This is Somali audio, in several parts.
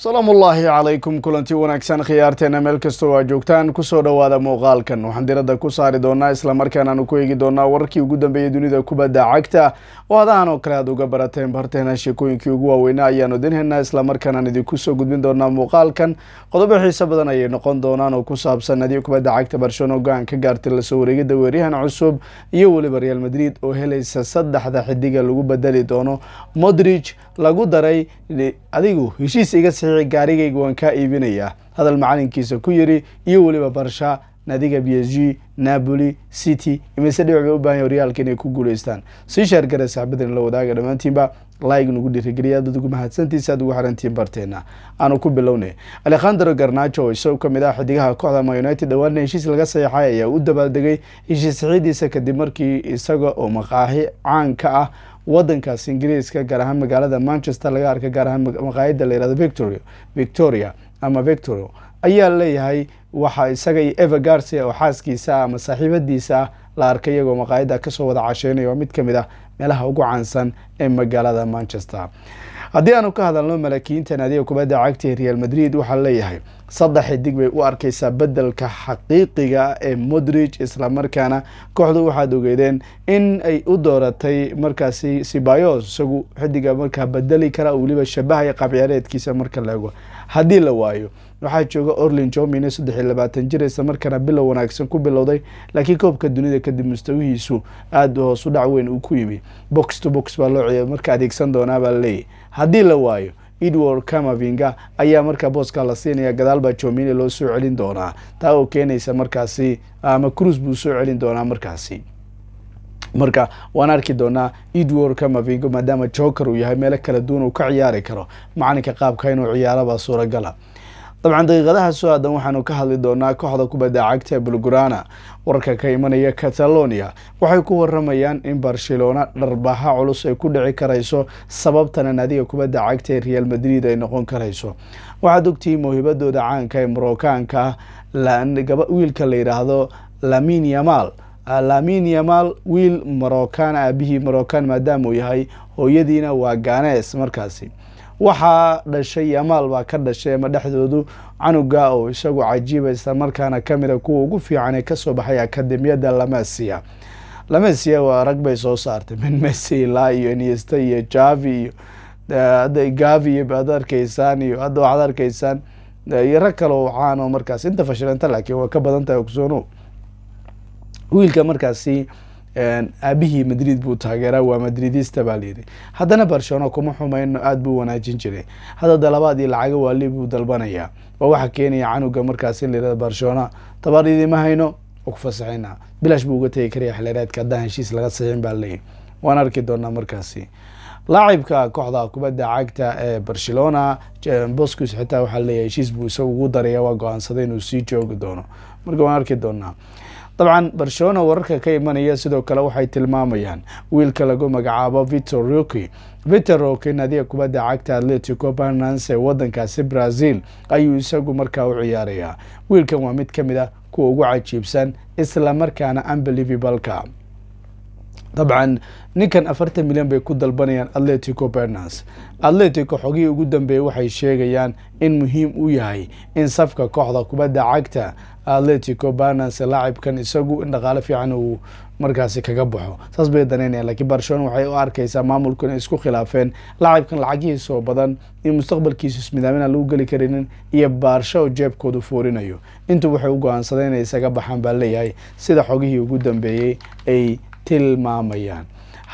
salaamu ullaahi calaykum kulanti wanaagsan khiyaarteena meel kastoo aad joogtaan kusoo dhowaada muuqaalkan waxaan diradda ku saari doonaa islamarkaan aanu ku eegi doonaa wararkii ugu dambeeyay dunida kubadda cagta oo adahan oo kale aad uga barateen barteena sheekooyinkii ugu waaweynaa ayaanu dinhaynaa islamarkaan aan idinku soo gudbin doonaa muuqaalkan qodobo xiiso badan ayay noqon doonaan oo ku saabsan nadiib kubadda cagta barcelona go-aan ka gaartay lasoo wareegida weeryahan cusub iyo weliba real madrid oo helaysa saddexda xidiga lagu bedeli doono modrij lagu daray adigu heshiis iga saxiixi gaarigayga waan kaa iibinayaa hadal macalinkiisa ku yiri iyo weliba barsha nadiga b s g napoli city imise dhibac bay u bahan yahy horyaalka inay ku guulaystaan sii sheergare saaxibadin la wadaaga dhammaantiinba laig nagu dhiirigeliya dad ugu mahadsantiisa ad ugu xarantiin barteena aanu ku bilownay alekhandro garnajo oo ka mid ah xidigaha kooxda ma united dhawaanna heshiis laga saxiixay ayaa u dabaaldegay heshiis saxiidiisa kadib markii isaga oo maqaaxi caan ka ah wadankaas ingiriiska gaar ahaan magaalada manchester laga arkay gaar ahaan maqaayada layirahdo victoria victoria ama victoria ayaa leeyahay waxaa isaga iyo eva garcia oo xaaskiisa ah ama saaxiibadiisa ah la arkay iyagoo maqaayadda kasoo wada casheynaya oo mid kamid ah meelaha ugu caansan ee magaalada manchester haddii aanu ka hadalno malaakiinta naadiga kubadda cagta ee real madrid waxaa leeyahay saddex xidig bay u arkaysaa bedelka xaqiiqiga ee modrij markaana kooxdu waxaad ogeedeen in ay u dooratay markaasi sibayos isagu xidiga markaa bedeli kara oo weliba shabahaya qaab marka laego haddii la waayo waxaa jooga orlin jomine saddex iyo labaatan jir isla markaana bilow wanaagsan ku bilowday laakiin koobka dunida kadib mustawihiisu aada hoos u dhac weyn uu ku yimi box to box baa loo ciya marka adeegsan doonaa baa laleeyahy haddii la waayo edward camavinga ayaa marka booska la siinaya gadaalbaa jomine loo soo celin doonaa taa oo keenaysa markaasi ama cruise buu soo celin doonaa markaasi marka waan arki doonaa edward camavingo maadaama joker uu yahay meelo kala duwan uu ka ciyaari karo macalinka qaabka inuu ciyaarabaa suuragala dabcan daqiiqadahaas oo aadan waxaanu ka hadli doonaa kooxda kubadda cagta bulgurana wararka ka imanaya catalonia waxay ku waramayaan in barcelona dharbaha culus ay ku dhici karayso sababtana naadiga kubadda cagta ee real madrid ay noqon karayso waxaad ogtihiin mawhibadooda caanka ee moroccaanka ah wiilka la yidhaahdo lamin yamal ah, lamin yamal wiil morocaan aabihii morocaan maadaama uu yahay hooyadiina waa ganes markaasi waxaa dhashay amaal baa ka dhashay ama dhexdoodu canuga oo isagu cajiibaysa markaana kamida kuwa ugu fiicanee kasoo baxay akademiyada lamesia lamesia waa rag bay soo saartay min messi ilaa iyo nista iyo javi iyo eh, hadda gavi iyo baad arkaysaan iyo hadda waxaad arkaysaan eh, iyo rag kale waxaano markaas inta fashilanta laakiin waa ka badan tahay ogsoono wiilka markaasi aabihii madrid buu taageeraa waa madridista baa layidhi haddana barcelona kuma xumayno aada buu wanaajin jiray hadda dalabaad iyo lacaga waali buu dalbanayaa oo waxaa keenaya canuga markaas in layihahdo barcelona tabaridima hayno oo ku fasaxayna bilash buu uga tegi karaya xilheereedka haddaan heshiis laga saxiin baa leeyahy waan arki doonaa markaasi laacibka kooxda kubadda cagta ee barcelona boscus xitaa waxaa leeyahay heshiis buu isaga ugu daraya waa go-aansaday inuu sii joogi doono marka waan arki doonaa dabcan barcelona wararka ka imanaya sidoo kale waxay tilmaamayaan wiilka lagu magacaabo vitor roki vitor roki naadiga kubadda cagta atletico barnans ee wadankaasi brazil ayuu isagu markaa u ciyaarayaa wiilkan waa mid ka mid ah kuwa ugu cajiibsan isla markaana unbelivebalka dabcan ninkan afartan milyan bay ku dalbanayaan atletico bernans atletico xogihii ugu dambeeyey waxay sheegayaan in muhiim u yahay in safka kooxda kubadda cagta atletico bernans laacibkan isagu in dhaqaale fiican uu markaasi kaga baxo saas bay danaynayaan laakiin barcelona waxay u arkaysaa maamulku inay isku khilaafeen laacibkan lacagihiisa oo badan in mustaqbalkiisa ismidaamina lagu geli karinin iyo baarsha oo jeebkoodu foorinayo intuu waxay u go-aansadeen inay isaga baxaan baa leeyahay sida xogihii ugu dambeeyey ay tilmaamayaan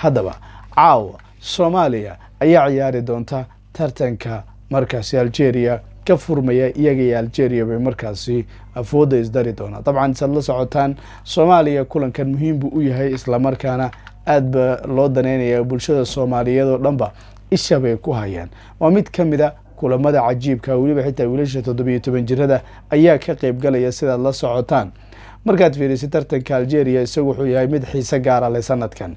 haddaba caawa soomaaliya ayaa ciyaari doonta tartanka markaasi algeria ka furmaya iyaga iyo algeria bay markaasi afoodda isdari doonaa dabcan isaad la socotaan soomaaliya kulankan muhiim buu u yahay islamarkaana aada ba loo daneynaya bulshada soomaaliyeed oo dhanba isha bay ku hayaan waa mid ka mida kulamada cajiibka weliba xitaa wiilasha toddobiyo toban jirada ayaa ka qeyb galaya sidaad la socotaan markaad fiirisid tartanka algeria isagu wuxuu yahay mid xiise gaara ah leh sanadkan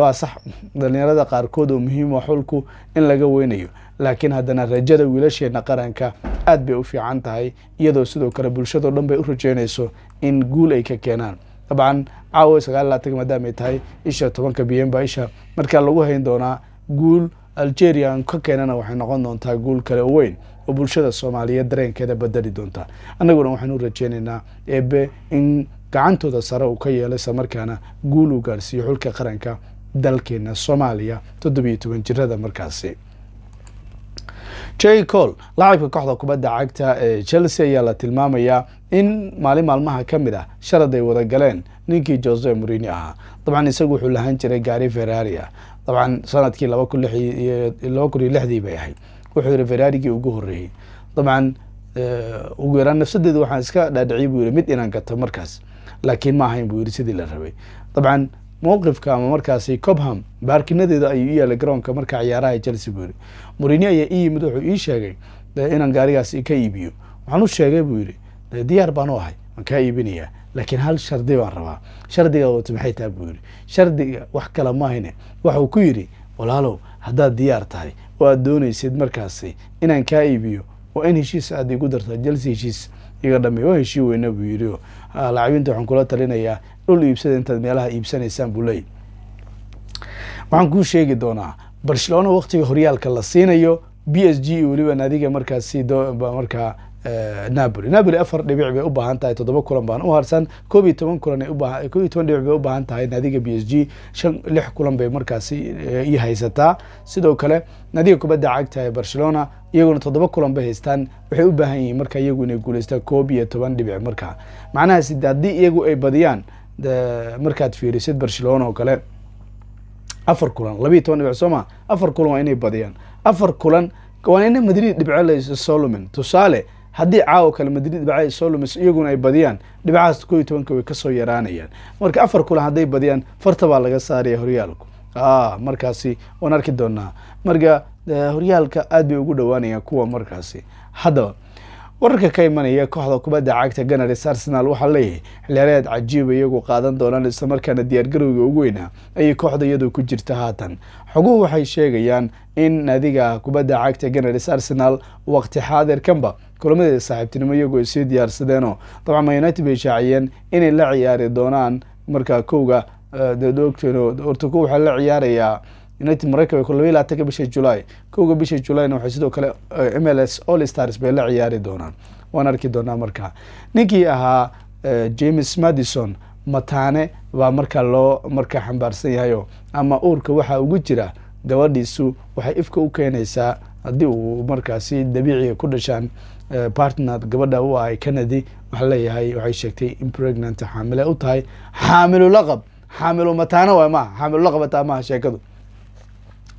waa sax dhallinyarada qaarkood oo muhiima ah xulku in laga weynayo laakiin haddana rajada wiilasheena qaranka aada bay u fiican tahay iyadoo sidoo kale bulshadoo dhan bay u rajeynayso in guul ay ka keenaan dabcan caawo sagaal laatan maadaamay tahay isha tobanka biyeen isha markaa lagu hayn doonaa guul algeria ka keenana waxay noqon doontaa guul kale oo weyn oo bulshada soomaaliyeed dareenkeeda badeli doontaa annaguna waxaan u rajeynaynaa eebe in gacantooda sare uu ka yeelo isla markaana guul uu gaarsiiyo xulka qaranka dalkeena soomaaliya toddobiyo toban jirada markaasi j col laacibka kooxda kubadda cagta ee chelsea ayaa la tilmaamayaa in maalin maalmaha ka mid ah sharad ay wada galeen ninkii jose morini ahaa dabcan isagu wuxuu lahaan jiray gaari ferraria dabcan sanadkii laba kun iyo lixdii bay ahayd wuxuu yihi ferarigii ugu horeeyey dabcan eh, ugu yaraan nafsadeeda waxaan iska dhaadhiciyay buu yihi mid inaan gato markaas laakiin ma ahayn buu yihi sidii la rabay dabcan mowqifka ama markaasi cobham baarkinadeeda ayuu i yaalay garoonka marka ciyaaraha chelsea buu yihi murini ayaa i yimid wuxuu ii sheegay eh, inaan gaarigaas ka iibiyo waxaan u sheegay buu yihi eh, diyaar baan u ahay waan kaa iibinayaa laakiin hal shardi baan rabaa shardiga wato maxay taha buu yihi shardiga wax kala maahine waxuu ku yidhi walaalow haddaad diyaar tahay oo aad doonaysid markaasi inaan kaa iibiyo waa in heshiis aad igu dartaa jalsi heshiis iga dhamey waa heshii weyna buu yidhi lacawinta waxaan kula talinayaa dhul iibsada intaad meelaha iibsanaysaan buu leey waxaan kuu sheegi doonaa barcelona waqtiga horyaalka la siinayo b s g weliba naadiga markaasi markaa napoli napoli afar dhibic bay u baahan tahay toddoba kulan baan u harsan koob iyo toban kulan koob iyo toban dhibic bay u baahan tahay naadiga b s g shan lix kulan bay markaasi eh, iyo haysataa sidoo kale naadiga kubadda cagta ee barcelona iyaguna toddoba kulan bay haystaan waxay u baahan yihiin marka iyagu inay guulaystaan koob iyo toban dhibic markaa macnahaasi haddii iyagu ay badiyaan markaad fiirisid barcelona oo kale afar kulan labiiyo toban dhibic sooma afar kulan waa inay badiyaan afar kulan waa ina madrid dhibco lasoo lumin tusaale haddii caawo kale madrid dhibacay soo lumis iyaguna ay badiyaan dhibcahaas koo iyo tobanka way kasoo yaraanayaan marka afar kulan hadday badiyaan farta baa laga saaraya horyaalku ah, markaasi waan arki doonaa marka eh, horyaalka aad bay ugu dhowaanayaan kuwa markaasi haddaba wararka ka imanaya kooxda kubadda cagta ganaris arsenal waxaa leeyahay xilyareed cajiiba iyagu qaadan doonaan islamarkaana diyaargarowga ugu weyna ayay kooxda iyadoo ku jirta haatan xoguhu waxay sheegayaan in adiga kubadda cagta ganaris arsenal waqti xaadirkanba kulamadeeda saaxiibtinimo iyagoo ay sii diyaarsadeenoo dabcan ma united bay shaaciyeen inay la ciyaari doonaan markaa kowga eh, horta waxaa la ciyaarayaa united mareykan way laba labaatanka bisha july kowga bisha julayna waxay sidoo kale eh, m l s all stars bay la ciyaari doonaan waan arki doonaa markaa ninkii ahaa eh, james madison mataane baa markaa loo markaa xambaarsan yahayo ama uurka waxaa ugu jira gabadhiisu waxay ifka u keenaysaa haddii uu markaasi dabiiciga ah ku dhashaan eh, partner gabadha u ahay canady waxaa leeyahay waxay sheegtay in pregnant xaamile u tahay xaamilulaqab xaamilu mataane waay maaha xaamilulaqab ataa maaha sheekadu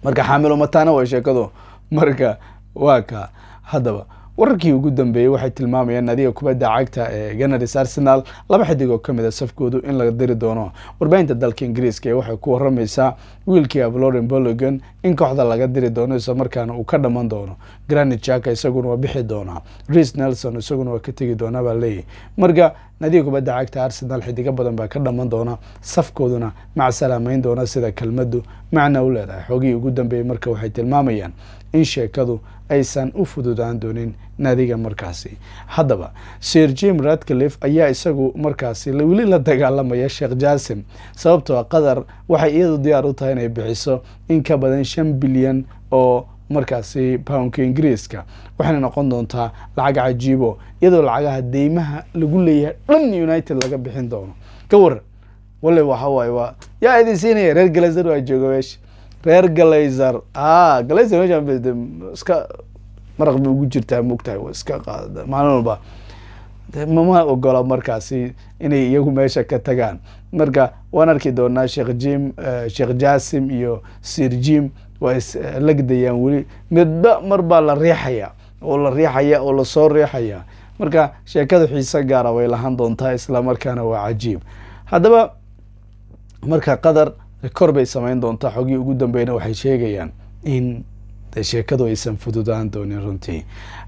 marka xaamilo mataana way sheekadu marka waa ka haddaba wararkii ugu dambeeyey waxay tilmaamayaan adiga kubadda cagta ee ganaris arsenal laba xidig oo kamid a ah safkoodu in laga diri doono warbaahinta dalka ingiriiska ee waxay ku waramaysaa wiilkii valorin ah bologan in kooxda laga diri doono isla islamarkaana uu ka dhaman doono granit jaka isaguna waa bixi doonaa ris nelson isaguna waa ka tegi doonaa baa leeyahy marka nadiga kubadda cagta arsenal xidiga badan baa ka dhamman doona safkooduna mac salaamayn doona sida kelmaddu macna u leedahay xogihii ugu dambeeyey marka waxay tilmaamayaan in sheekadu aysan u fududaan doonin nadiga markaasi haddaba sir jim radcliffe ayaa isagu markaasi weli la dagaalamaya sheekh jasim sababtoo ah qatar waxay iyadu diyaar u tahay inay bixiso in ka badan shan bilyan oo markaasi poundka ingiriiska waxayna noqon doontaa lacag cajiibo iyadoo lacagaha deymaha lagu leeyahay dhan united laga bixin doono ka waran wale waxawaay waa yaa idin siinaya reer galazer waa jooga meesha reer galazer a galazer meesha iska maraq ba ugu jirtaa mogtahay iska qaad maalin walba mama ogola markaasi inay iyagu meesha ka tagaan marka waan arki doonaa sheekh jim eh, sheekh jasim iyo sir jim waa is islagdayaan eh, weli midba mar baa la riixayaa oo la riixaya oo lasoo riixayaa marka sheekada xiise gaara way lahaan doontaa islamarkaana waa cajiib haddaba marka qadar rekor bay samayn doontaa xogii ugu dambeyna waxay sheegayaan in dee sheekadu aysan fududaan doonin runtii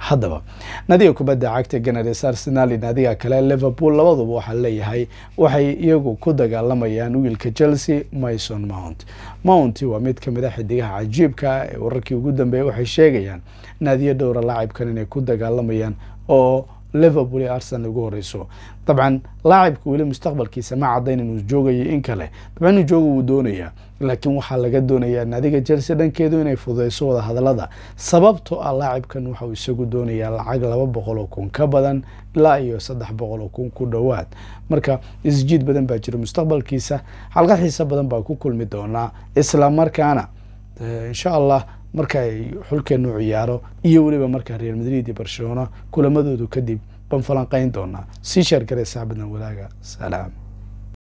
haddaba nadiga kubadda cagta ganars arsenal i naadiga kale liverpool labaduba waxaa leeyahay waxay iyagu ku dagaalamayaan wiilka chelsea mason mount mount waa mid kamid a ah xidigaha cajiibka ee wararkii ugu dambeeyay waxay sheegayaan naadiyo dhowra laacibkan inay ku dagaalamayaan oo liverpool ee arsenal ugu horeyso dabcan laacibka weli mustaqbalkiisa ma cadayn inuu joogayo in kale dabcan inuu jooga wuu doonayaa laakiin waxaa laga doonayaa naadiga chelsea dhankeedu inay fududeyso wada hadallada sababtoo ah laacibkan waxauu isagu doonayaa lacag laba boqol oo kun ka badan ilaa iyo saddex boqol oo kun ku dhowaad marka isjiid badan baa jira mustaqbalkiisa xalqa xiise badan baa ku kulmi doonaa isla markaana insha allah markay xulkeenu ciyaaro iyo weliba markaa real madrid iyo barcelona kulamadoodu kadib baan doonaa sii sheergaray saaxibadna walaaga salaam